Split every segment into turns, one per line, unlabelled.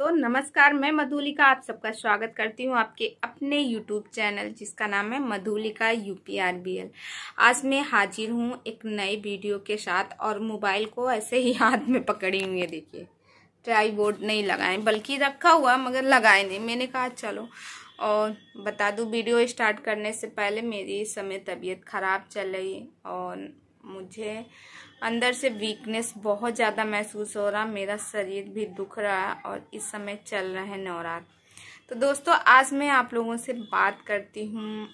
दोस्तों नमस्कार मैं मधुलिका आप सबका स्वागत करती हूँ आपके अपने यूट्यूब चैनल जिसका नाम है मधुलिका एल आज मैं हाजिर हूँ एक नए वीडियो के साथ और मोबाइल को ऐसे ही हाथ में पकड़ी हुई है देखिए ट्राई बोर्ड नहीं लगाए बल्कि रखा हुआ मगर लगाए नहीं मैंने कहा चलो और बता दूँ वीडियो स्टार्ट करने से पहले मेरी इस समय तबीयत खराब चल रही और मुझे अंदर से वीकनेस बहुत ज़्यादा महसूस हो रहा मेरा शरीर भी दुख रहा है और इस समय चल रहा है नवरात तो दोस्तों आज मैं आप लोगों से बात करती हूँ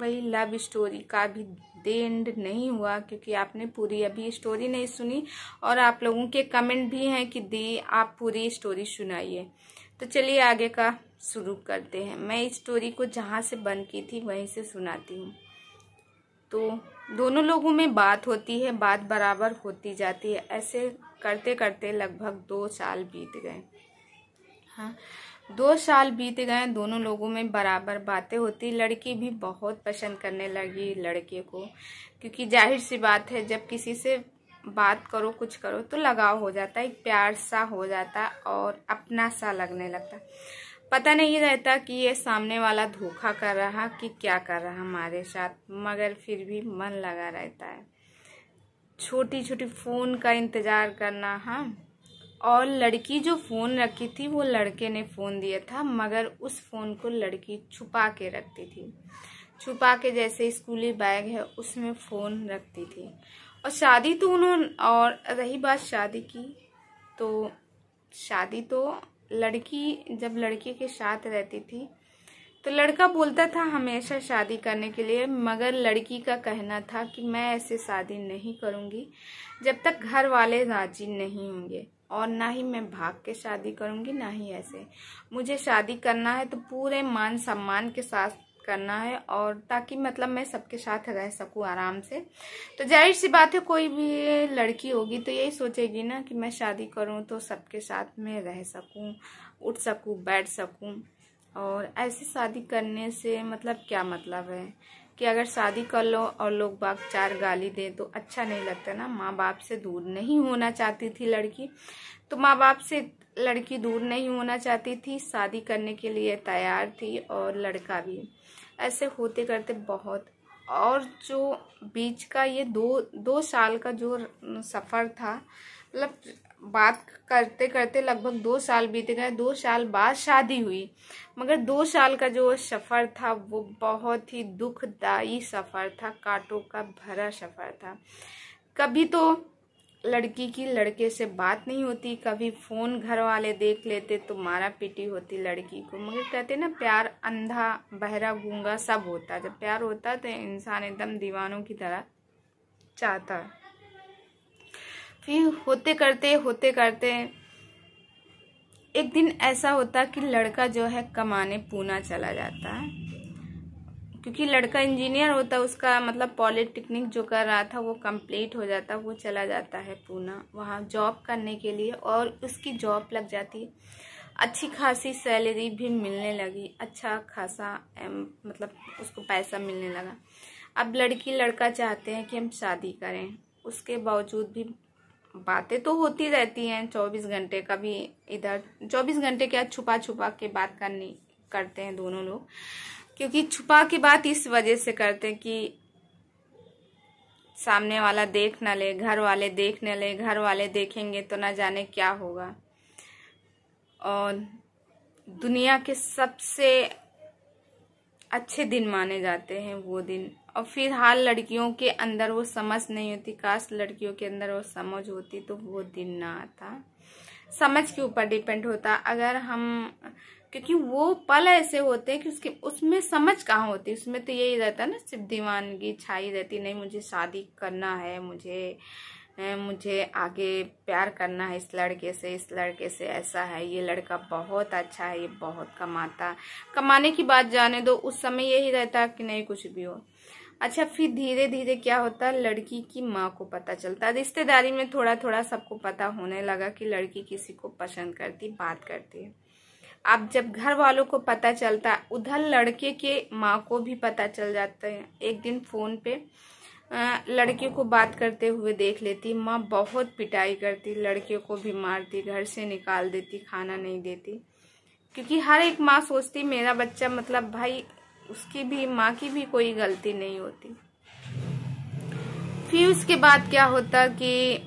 वही लव स्टोरी का भी देंड नहीं हुआ क्योंकि आपने पूरी अभी स्टोरी नहीं सुनी और आप लोगों के कमेंट भी हैं कि दी आप पूरी स्टोरी सुनाइए तो चलिए आगे का शुरू करते हैं मैं इस स्टोरी को जहाँ से बंद की थी वहीं से सुनाती हूँ तो दोनों लोगों में बात होती है बात बराबर होती जाती है ऐसे करते करते लगभग दो साल बीत गए हाँ दो साल बीत गए दोनों लोगों में बराबर बातें होती लड़की भी बहुत पसंद करने लगी लड़के को क्योंकि जाहिर सी बात है जब किसी से बात करो कुछ करो तो लगाव हो जाता है एक प्यार सा हो जाता और अपना सा लगने लगता पता नहीं रहता कि ये सामने वाला धोखा कर रहा कि क्या कर रहा हमारे साथ मगर फिर भी मन लगा रहता है छोटी छोटी फ़ोन का इंतज़ार करना हाँ और लड़की जो फ़ोन रखी थी वो लड़के ने फ़ोन दिया था मगर उस फ़ोन को लड़की छुपा के रखती थी छुपा के जैसे स्कूली बैग है उसमें फ़ोन रखती थी और शादी तो उन्होंने और रही बात शादी की तो शादी तो लड़की जब लड़के के साथ रहती थी तो लड़का बोलता था हमेशा शादी करने के लिए मगर लड़की का कहना था कि मैं ऐसे शादी नहीं करूँगी जब तक घर वाले राजी नहीं होंगे और ना ही मैं भाग के शादी करूँगी ना ही ऐसे मुझे शादी करना है तो पूरे मान सम्मान के साथ करना है और ताकि मतलब मैं सबके साथ रह सकूं आराम से तो जाहिर सी बात है कोई भी लड़की होगी तो यही सोचेगी ना कि मैं शादी करूं तो सबके साथ मैं रह सकूं उठ सकूं बैठ सकूं और ऐसी शादी करने से मतलब क्या मतलब है कि अगर शादी कर लो और लोग बाग चार गाली दें तो अच्छा नहीं लगता ना माँ बाप से दूर नहीं होना चाहती थी लड़की तो माँ बाप से लड़की दूर नहीं होना चाहती थी शादी करने के लिए तैयार थी और लड़का भी ऐसे होते करते बहुत और जो बीच का ये दो दो साल का जो सफ़र था मतलब बात करते करते लगभग दो साल बीत गए दो साल बाद शादी हुई मगर दो साल का जो सफ़र था वो बहुत ही दुखदाई सफ़र था कांटों का भरा सफ़र था कभी तो लड़की की लड़के से बात नहीं होती कभी फ़ोन घर वाले देख लेते तो मारा पीटी होती लड़की को मगर कहते ना प्यार अंधा बहरा गूंगा सब होता जब प्यार होता तो इंसान एकदम दीवानों की तरह चाहता फिर होते करते होते करते एक दिन ऐसा होता कि लड़का जो है कमाने पूना चला जाता है क्योंकि लड़का इंजीनियर होता उसका मतलब पॉलिटेक्निक जो कर रहा था वो कंप्लीट हो जाता वो चला जाता है पूना वहाँ जॉब करने के लिए और उसकी जॉब लग जाती अच्छी खासी सैलरी भी मिलने लगी अच्छा खासा मतलब उसको पैसा मिलने लगा अब लड़की लड़का चाहते हैं कि हम शादी करें उसके बावजूद भी बातें तो होती रहती हैं चौबीस घंटे कभी इधर चौबीस घंटे क्या छुपा छुपा के बात करनी करते हैं दोनों लोग क्योंकि छुपा के बात इस वजह से करते हैं कि सामने वाला देख ना ले घर वाले देख ना ले घर वाले देखेंगे तो ना जाने क्या होगा और दुनिया के सबसे अच्छे दिन माने जाते हैं वो दिन और फिलहाल लड़कियों के अंदर वो समझ नहीं होती कास्ट लड़कियों के अंदर वो समझ होती तो वो दिन ना आता समझ के ऊपर डिपेंड होता अगर हम क्योंकि वो पल ऐसे होते हैं कि उसके उसमें समझ कहाँ होती उसमें तो यही रहता है ना सिर्फ दीवानगी छाई रहती नहीं मुझे शादी करना है मुझे मुझे आगे प्यार करना है इस लड़के से इस लड़के से ऐसा है ये लड़का बहुत अच्छा है ये बहुत कमाता कमाने की बात जाने दो उस समय यही रहता कि नहीं कुछ भी हो अच्छा फिर धीरे धीरे क्या होता लड़की की माँ को पता चलता रिश्तेदारी में थोड़ा थोड़ा सबको पता होने लगा कि लड़की किसी को पसंद करती बात करती है अब जब घर वालों को पता चलता उधर लड़के के माँ को भी पता चल जाता है एक दिन फोन पे लड़कियों को बात करते हुए देख लेती माँ बहुत पिटाई करती लड़कियों को भी मारती घर से निकाल देती खाना नहीं देती क्योंकि हर एक माँ सोचती मेरा बच्चा मतलब भाई उसकी भी माँ की भी कोई गलती नहीं होती फिर उसके बाद क्या होता कि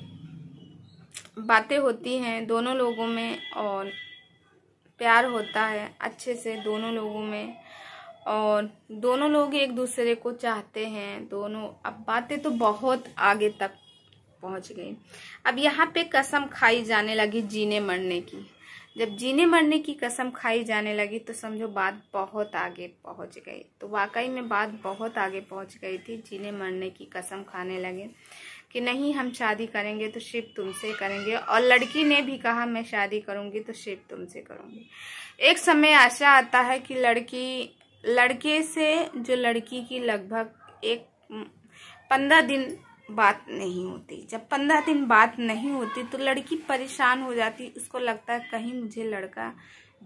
बातें होती हैं दोनों लोगों में और प्यार होता है अच्छे से दोनों लोगों में और दोनों लोग एक दूसरे को चाहते हैं दोनों अब बातें तो बहुत आगे तक पहुंच गई अब यहाँ पे कसम खाई जाने लगी जीने मरने की जब जीने मरने की कसम खाई जाने लगी तो समझो बात बहुत आगे पहुंच गई तो वाकई में बात बहुत आगे पहुंच गई थी जीने मरने की कसम खाने लगे कि नहीं हम शादी करेंगे तो शिव तुमसे करेंगे और लड़की ने भी कहा मैं शादी करूंगी तो शिव तुमसे करूंगी एक समय ऐसा आता है कि लड़की लड़के से जो लड़की की लगभग एक पंद्रह दिन बात नहीं होती जब पंद्रह दिन बात नहीं होती तो लड़की परेशान हो जाती उसको लगता है कहीं मुझे लड़का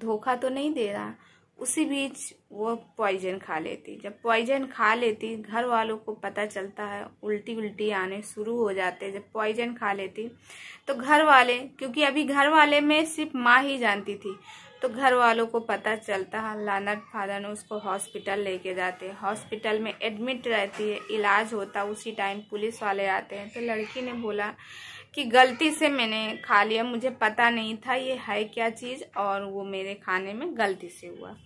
धोखा तो नहीं दे रहा उसी बीच वो पॉइजन खा लेती जब पॉइजन खा लेती घर वालों को पता चलता है उल्टी उल्टी आने शुरू हो जाते जब पॉइजन खा लेती तो घर वाले क्योंकि अभी घर वाले में सिर्फ माँ ही जानती थी तो घर वालों को पता चलता है लानत फादन उसको हॉस्पिटल लेके जाते हॉस्पिटल में एडमिट रहती है इलाज होता उसी टाइम पुलिस वाले आते हैं तो लड़की ने बोला कि गलती से मैंने खा लिया मुझे पता नहीं था ये है क्या चीज़ और वो मेरे खाने में गलती से हुआ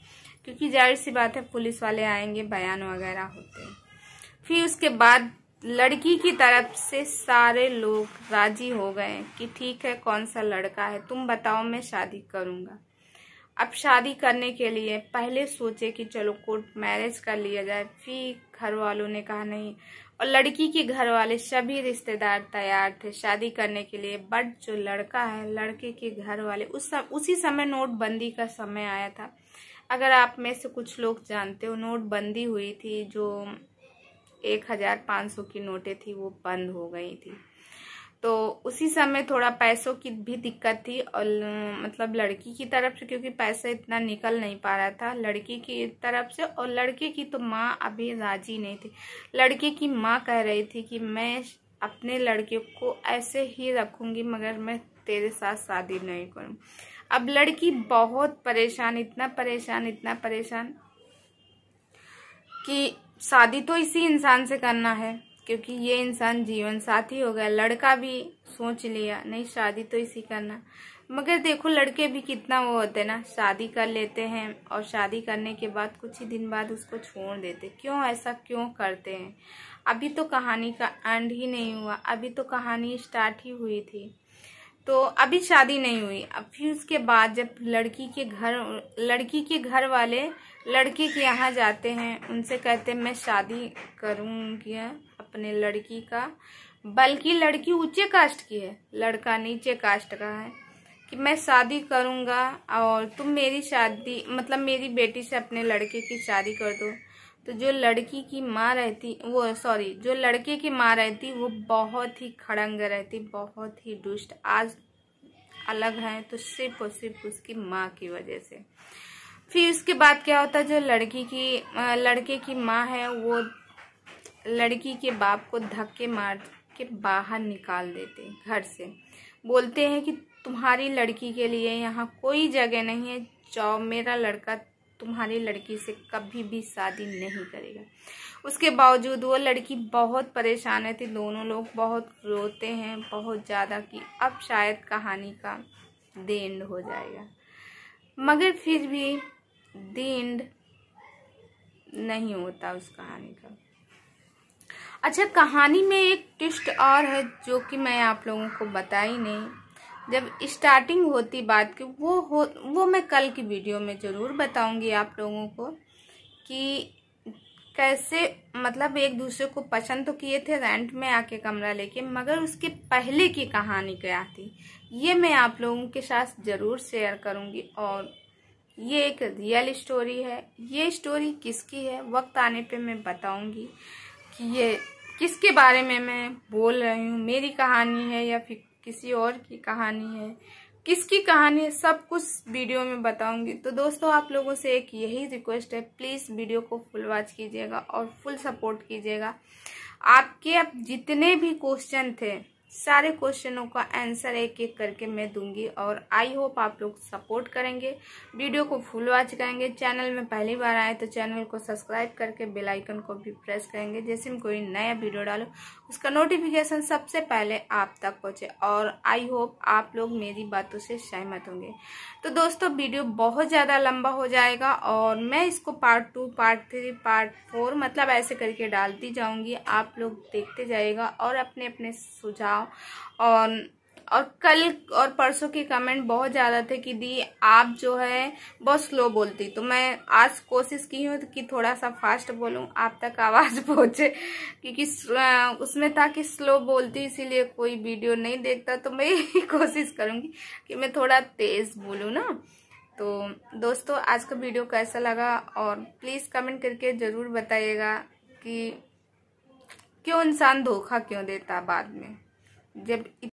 क्योंकि जाहिर सी बात है पुलिस वाले आएंगे बयान वगैरह होते हैं फिर उसके बाद लड़की की तरफ से सारे लोग राजी हो गए कि ठीक है कौन सा लड़का है तुम बताओ मैं शादी करूँगा अब शादी करने के लिए पहले सोचे कि चलो कोर्ट मैरिज कर लिया जाए फिर घर वालों ने कहा नहीं और लड़की के घर वाले सभी रिश्तेदार तैयार थे शादी करने के लिए बट जो लड़का है लड़के के घर वाले उस सम, उसी समय नोटबंदी का समय आया था अगर आप में से कुछ लोग जानते हो नोटबंदी हुई थी जो एक हज़ार पाँच सौ की नोटें थी वो बंद हो गई थी उसी समय थोड़ा पैसों की भी दिक्कत थी और मतलब लड़की की तरफ से क्योंकि पैसा इतना निकल नहीं पा रहा था लड़की की तरफ से और लड़के की तो माँ अभी राजी नहीं थी लड़के की माँ कह रही थी कि मैं अपने लड़के को ऐसे ही रखूँगी मगर मैं तेरे साथ शादी नहीं करूँ अब लड़की बहुत परेशान इतना परेशान इतना परेशान कि शादी तो इसी इंसान से करना है क्योंकि ये इंसान जीवन साथी हो गया लड़का भी सोच लिया नहीं शादी तो इसी करना मगर देखो लड़के भी कितना वो होते हैं ना शादी कर लेते हैं और शादी करने के बाद कुछ ही दिन बाद उसको छोड़ देते क्यों ऐसा क्यों करते हैं अभी तो कहानी का एंड ही नहीं हुआ अभी तो कहानी स्टार्ट ही हुई थी तो अभी शादी नहीं हुई अब फिर उसके बाद जब लड़की के घर लड़की के घर वाले लड़के के यहाँ जाते हैं उनसे कहते हैं मैं शादी करूँगी अपने लड़की का बल्कि लड़की ऊंचे कास्ट की है लड़का नीचे कास्ट का है कि मैं शादी करूँगा और तुम मेरी शादी मतलब मेरी बेटी से अपने लड़के की शादी कर दो तो जो लड़की की माँ रहती वो सॉरी जो लड़के की माँ रहती वो बहुत ही खड़ंग रहती बहुत ही दुष्ट आज अलग है तो सिर्फ और सिर्फ उसकी माँ की वजह से फिर उसके बाद क्या होता है जो लड़की की लड़के की माँ है वो लड़की के बाप को धक्के मार के बाहर निकाल देते घर से बोलते हैं कि तुम्हारी लड़की के लिए यहाँ कोई जगह नहीं है जाओ मेरा लड़का तुम्हारी लड़की से कभी भी शादी नहीं करेगा उसके बावजूद वो लड़की बहुत परेशान रहती दोनों लोग बहुत रोते हैं बहुत ज़्यादा कि अब शायद कहानी का देंड हो जाएगा मगर फिर भी देंड नहीं होता उस कहानी का अच्छा कहानी में एक ट्विस्ट और है जो कि मैं आप लोगों को बताई नहीं जब स्टार्टिंग होती बात की वो हो वो मैं कल की वीडियो में ज़रूर बताऊंगी आप लोगों को कि कैसे मतलब एक दूसरे को पसंद तो किए थे रेंट में आके कमरा लेके मगर उसके पहले की कहानी क्या थी ये मैं आप लोगों के साथ ज़रूर शेयर करूँगी और ये एक रियल स्टोरी है ये स्टोरी किसकी है वक्त आने पे मैं बताऊँगी कि ये किसके बारे में मैं बोल रही हूँ मेरी कहानी है या फिर किसी और की कहानी है किसकी कहानी है सब कुछ वीडियो में बताऊंगी तो दोस्तों आप लोगों से एक यही रिक्वेस्ट है प्लीज़ वीडियो को फुल वॉच कीजिएगा और फुल सपोर्ट कीजिएगा आपके अब जितने भी क्वेश्चन थे सारे क्वेश्चनों का आंसर एक एक करके मैं दूंगी और आई होप आप लोग सपोर्ट करेंगे वीडियो को फुल वॉच करेंगे चैनल में पहली बार आए तो चैनल को सब्सक्राइब करके बेल आइकन को भी प्रेस करेंगे जैसे मैं कोई नया वीडियो डालो उसका नोटिफिकेशन सबसे पहले आप तक पहुँचे और आई होप आप लोग मेरी बातों से सहमत होंगे तो दोस्तों वीडियो बहुत ज़्यादा लंबा हो जाएगा और मैं इसको part two part three part four मतलब ऐसे करके डालती जाऊँगी आप लोग देखते जाइएगा और अपने अपने सुझाव बताओ और और कल और परसों के कमेंट बहुत ज़्यादा थे कि दी आप जो है बहुत स्लो बोलती तो मैं आज कोशिश की हूँ कि थोड़ा सा फास्ट बोलूँ आप तक आवाज़ पहुँचे क्योंकि उसमें था कि स्लो बोलती इसीलिए कोई वीडियो नहीं देखता तो मैं यही कोशिश करूँगी कि मैं थोड़ा तेज़ बोलूँ ना तो दोस्तों आज का वीडियो कैसा लगा और प्लीज़ कमेंट करके ज़रूर बताइएगा कि क्यों इंसान धोखा क्यों देता बाद में जब